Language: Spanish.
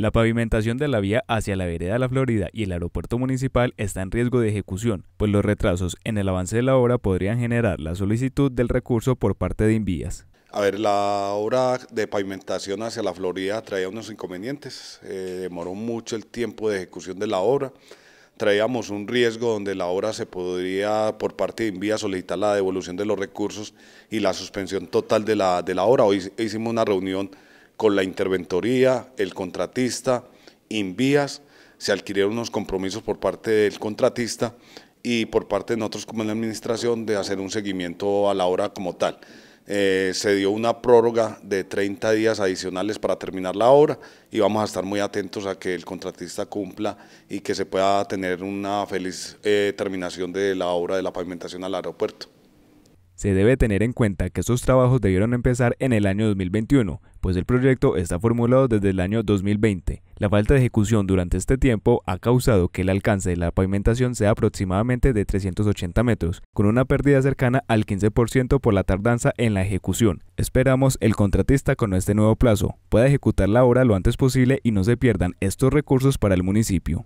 La pavimentación de la vía hacia la vereda de la Florida y el aeropuerto municipal está en riesgo de ejecución, pues los retrasos en el avance de la obra podrían generar la solicitud del recurso por parte de Invías. A ver, la obra de pavimentación hacia la Florida traía unos inconvenientes, eh, demoró mucho el tiempo de ejecución de la obra, traíamos un riesgo donde la obra se podría, por parte de Invías, solicitar la devolución de los recursos y la suspensión total de la, de la obra. Hoy hicimos una reunión con la interventoría, el contratista, Invías, se adquirieron unos compromisos por parte del contratista y por parte de nosotros como la administración de hacer un seguimiento a la obra como tal. Eh, se dio una prórroga de 30 días adicionales para terminar la obra y vamos a estar muy atentos a que el contratista cumpla y que se pueda tener una feliz eh, terminación de la obra de la pavimentación al aeropuerto. Se debe tener en cuenta que estos trabajos debieron empezar en el año 2021, pues el proyecto está formulado desde el año 2020. La falta de ejecución durante este tiempo ha causado que el alcance de la pavimentación sea aproximadamente de 380 metros, con una pérdida cercana al 15% por la tardanza en la ejecución. Esperamos el contratista con este nuevo plazo pueda ejecutar la obra lo antes posible y no se pierdan estos recursos para el municipio.